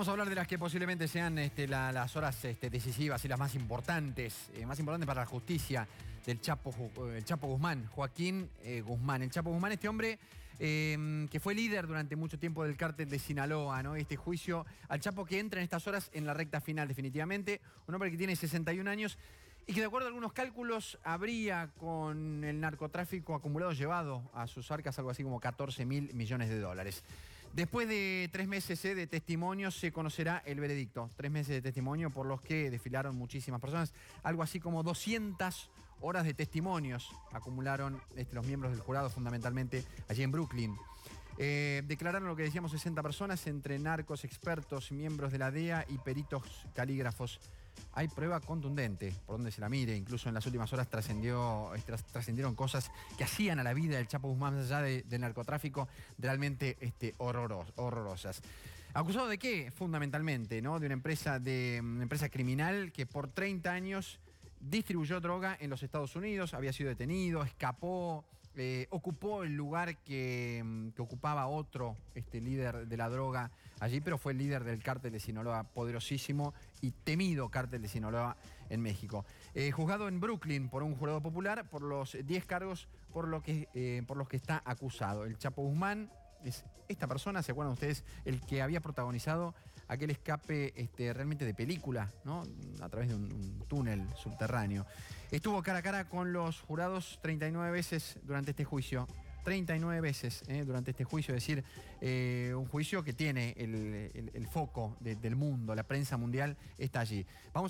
Vamos a hablar de las que posiblemente sean este, las horas este, decisivas y las más importantes, eh, más importantes para la justicia del Chapo, eh, el Chapo Guzmán, Joaquín eh, Guzmán. El Chapo Guzmán, este hombre em, que fue líder durante mucho tiempo del cártel de Sinaloa, Este juicio al Chapo que entra en estas horas en la recta final, definitivamente. Un hombre que tiene 61 años y que de acuerdo a algunos cálculos habría con el narcotráfico acumulado llevado a sus arcas algo así como 14 mil millones de dólares. Después de tres meses eh, de testimonio se conocerá el veredicto. Tres meses de testimonio por los que desfilaron muchísimas personas. Algo así como 200 horas de testimonios acumularon este, los miembros del jurado fundamentalmente allí en Brooklyn. Eh, declararon lo que decíamos 60 personas entre narcos, expertos, miembros de la DEA y peritos calígrafos hay prueba contundente por donde se la mire. Incluso en las últimas horas trascendió, eh, trascendieron cosas que hacían a la vida del Chapo Guzmán, más allá de, del narcotráfico, realmente este, horrorosas. ¿Acusado de qué? Fundamentalmente, ¿no? De una empresa, de, una empresa criminal que por 30 años distribuyó droga en los Estados Unidos, había sido detenido, escapó eh, ocupó el lugar mm, que, ocupaba otro este, líder de la droga allí, pero fue el líder del cártel de Sinaloa, poderosísimo y temido cártel de Sinaloa en México. Eh, juzgado en Brooklyn por un jurado popular por los 10 cargos por, lo que, eh, por los que está acusado. El Chapo Guzmán, esta persona, ¿se acuerdan ustedes? El que había protagonizado aquel escape este, realmente de película, ¿no? A través de un, túnel subterráneo. Estuvo cara a cara con los jurados 39 veces durante este juicio. 39 veces ¿eh? durante este juicio, es decir, eh, un juicio que tiene el, foco del mundo, la prensa mundial está allí. Vamos